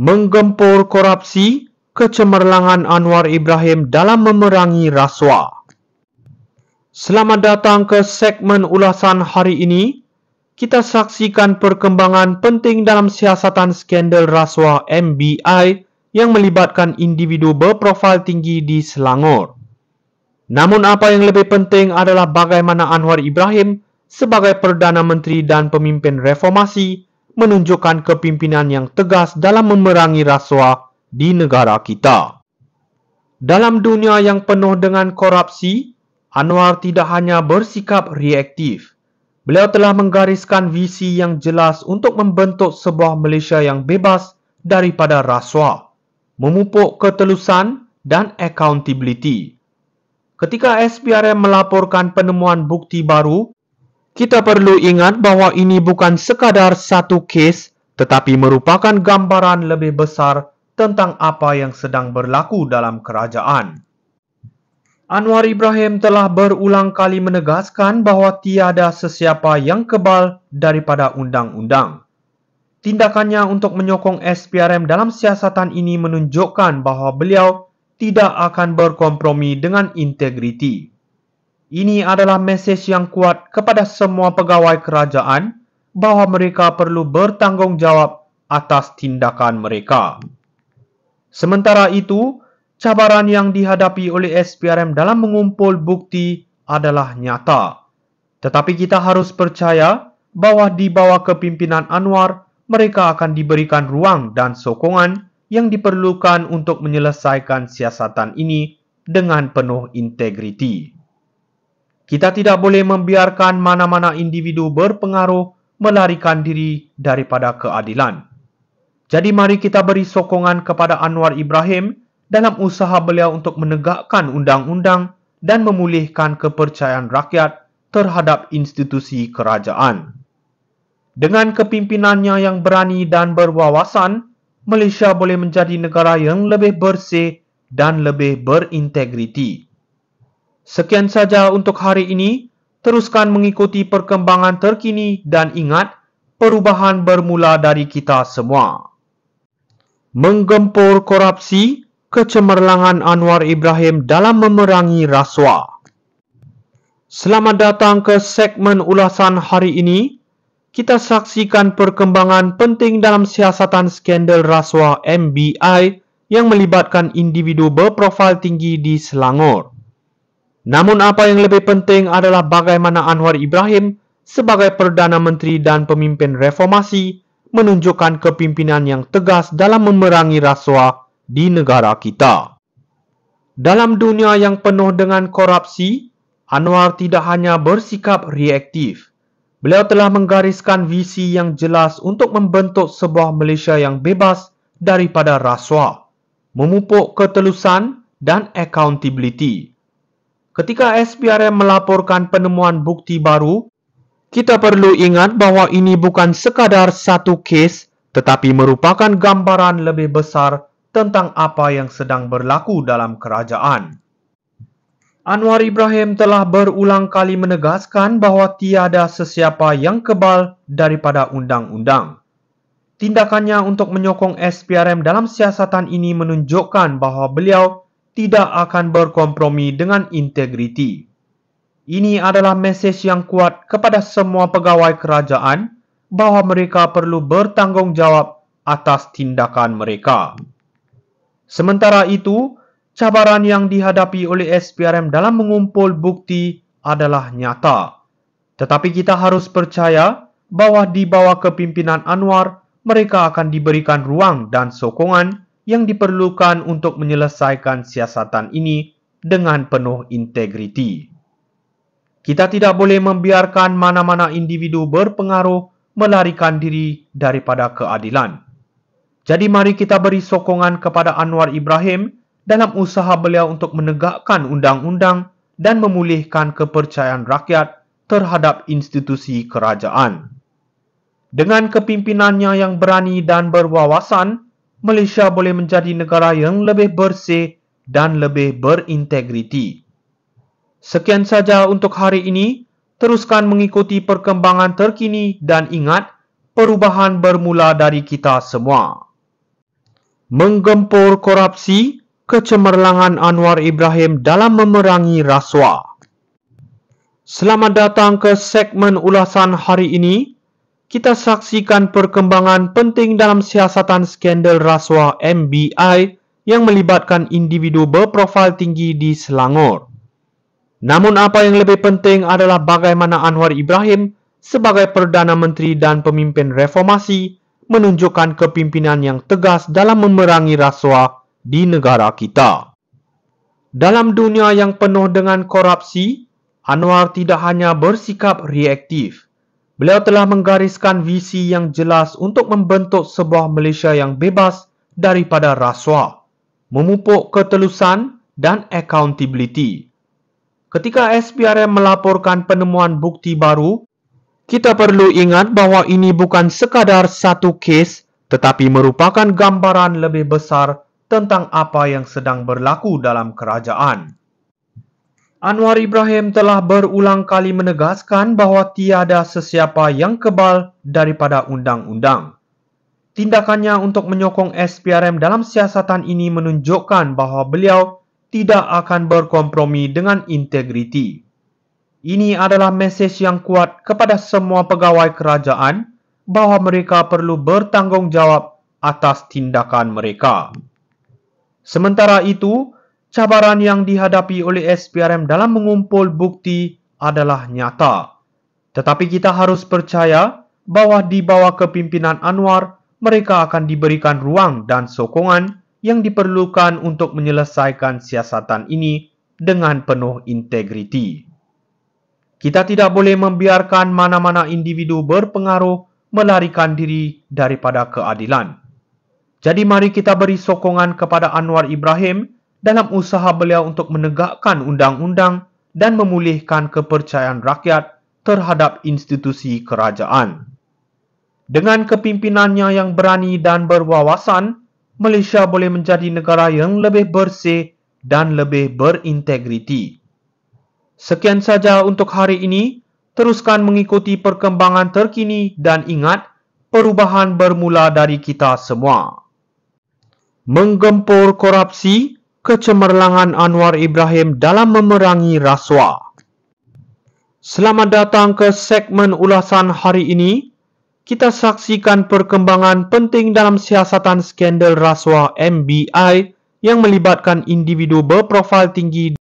menggempur korupsi kecemerlangan Anwar Ibrahim dalam memerangi rasuah. Selamat datang ke segmen ulasan hari ini. Kita saksikan perkembangan penting dalam siasatan skandal rasuah MBI yang melibatkan individu berprofil tinggi di Selangor. Namun apa yang lebih penting adalah bagaimana Anwar Ibrahim sebagai Perdana Menteri dan pemimpin reformasi menunjukkan kepimpinan yang tegas dalam memerangi rasuah di negara kita. Dalam dunia yang penuh dengan korupsi, Anwar tidak hanya bersikap reaktif. Beliau telah menggariskan visi yang jelas untuk membentuk sebuah Malaysia yang bebas daripada rasuah, memupuk ketelusan dan accountability. Ketika SPRM melaporkan penemuan bukti baru kita perlu ingat bahawa ini bukan sekadar satu kes tetapi merupakan gambaran lebih besar tentang apa yang sedang berlaku dalam kerajaan. Anwar Ibrahim telah berulang kali menegaskan bahawa tiada sesiapa yang kebal daripada undang-undang. Tindakannya untuk menyokong SPRM dalam siasatan ini menunjukkan bahawa beliau tidak akan berkompromi dengan integriti. Ini adalah mesej yang kuat kepada semua pegawai kerajaan bahawa mereka perlu bertanggungjawab atas tindakan mereka. Sementara itu, cabaran yang dihadapi oleh SPRM dalam mengumpul bukti adalah nyata. Tetapi kita harus percaya bahawa di bawah kepimpinan Anwar, mereka akan diberikan ruang dan sokongan yang diperlukan untuk menyelesaikan siasatan ini dengan penuh integriti. Kita tidak boleh membiarkan mana-mana individu berpengaruh melarikan diri daripada keadilan. Jadi mari kita beri sokongan kepada Anwar Ibrahim dalam usaha beliau untuk menegakkan undang-undang dan memulihkan kepercayaan rakyat terhadap institusi kerajaan. Dengan kepimpinannya yang berani dan berwawasan, Malaysia boleh menjadi negara yang lebih bersih dan lebih berintegriti. Sekian saja untuk hari ini. Teruskan mengikuti perkembangan terkini dan ingat, perubahan bermula dari kita semua. Menggempur korupsi, kecemerlangan Anwar Ibrahim dalam memerangi rasuah. Selamat datang ke segmen ulasan hari ini. Kita saksikan perkembangan penting dalam siasatan skandal rasuah MBI yang melibatkan individu berprofil tinggi di Selangor. Namun apa yang lebih penting adalah bagaimana Anwar Ibrahim sebagai Perdana Menteri dan pemimpin reformasi menunjukkan kepimpinan yang tegas dalam memerangi rasuah di negara kita. Dalam dunia yang penuh dengan korupsi, Anwar tidak hanya bersikap reaktif. Beliau telah menggariskan visi yang jelas untuk membentuk sebuah Malaysia yang bebas daripada rasuah, memupuk ketelusan dan accountability. Ketika SPRM melaporkan penemuan bukti baru, kita perlu ingat bahawa ini bukan sekadar satu kes tetapi merupakan gambaran lebih besar tentang apa yang sedang berlaku dalam kerajaan. Anwar Ibrahim telah berulang kali menegaskan bahawa tiada sesiapa yang kebal daripada undang-undang. Tindakannya untuk menyokong SPRM dalam siasatan ini menunjukkan bahawa beliau tidak akan berkompromi dengan integriti. Ini adalah mesej yang kuat kepada semua pegawai kerajaan bahawa mereka perlu bertanggungjawab atas tindakan mereka. Sementara itu, cabaran yang dihadapi oleh SPRM dalam mengumpul bukti adalah nyata. Tetapi kita harus percaya bahawa di bawah kepimpinan Anwar, mereka akan diberikan ruang dan sokongan yang diperlukan untuk menyelesaikan siasatan ini dengan penuh integriti. Kita tidak boleh membiarkan mana-mana individu berpengaruh melarikan diri daripada keadilan. Jadi mari kita beri sokongan kepada Anwar Ibrahim dalam usaha beliau untuk menegakkan undang-undang dan memulihkan kepercayaan rakyat terhadap institusi kerajaan. Dengan kepimpinannya yang berani dan berwawasan, Malaysia boleh menjadi negara yang lebih bersih dan lebih berintegriti. Sekian saja untuk hari ini. Teruskan mengikuti perkembangan terkini dan ingat, perubahan bermula dari kita semua. Menggempur korupsi, kecemerlangan Anwar Ibrahim dalam memerangi rasuah. Selamat datang ke segmen ulasan hari ini kita saksikan perkembangan penting dalam siasatan skandal rasuah MBI yang melibatkan individu berprofil tinggi di Selangor. Namun apa yang lebih penting adalah bagaimana Anwar Ibrahim sebagai Perdana Menteri dan pemimpin reformasi menunjukkan kepimpinan yang tegas dalam memerangi rasuah di negara kita. Dalam dunia yang penuh dengan korupsi, Anwar tidak hanya bersikap reaktif, Beliau telah menggariskan visi yang jelas untuk membentuk sebuah Malaysia yang bebas daripada rasuah, memupuk ketelusan dan accountability. Ketika SPRM melaporkan penemuan bukti baru, kita perlu ingat bahawa ini bukan sekadar satu kes tetapi merupakan gambaran lebih besar tentang apa yang sedang berlaku dalam kerajaan. Anwar Ibrahim telah berulang kali menegaskan bahawa tiada sesiapa yang kebal daripada undang-undang. Tindakannya untuk menyokong SPRM dalam siasatan ini menunjukkan bahawa beliau tidak akan berkompromi dengan integriti. Ini adalah mesej yang kuat kepada semua pegawai kerajaan bahawa mereka perlu bertanggungjawab atas tindakan mereka. Sementara itu, cabaran yang dihadapi oleh SPRM dalam mengumpul bukti adalah nyata. Tetapi kita harus percaya bahawa di bawah kepimpinan Anwar, mereka akan diberikan ruang dan sokongan yang diperlukan untuk menyelesaikan siasatan ini dengan penuh integriti. Kita tidak boleh membiarkan mana-mana individu berpengaruh melarikan diri daripada keadilan. Jadi mari kita beri sokongan kepada Anwar Ibrahim dalam usaha beliau untuk menegakkan undang-undang dan memulihkan kepercayaan rakyat terhadap institusi kerajaan. Dengan kepimpinannya yang berani dan berwawasan, Malaysia boleh menjadi negara yang lebih bersih dan lebih berintegriti. Sekian saja untuk hari ini. Teruskan mengikuti perkembangan terkini dan ingat, perubahan bermula dari kita semua. Menggempur korupsi kecemerlangan Anwar Ibrahim dalam memerangi rasuah. Selamat datang ke segmen ulasan hari ini. Kita saksikan perkembangan penting dalam siasatan skandal rasuah MBI yang melibatkan individu berprofil tinggi.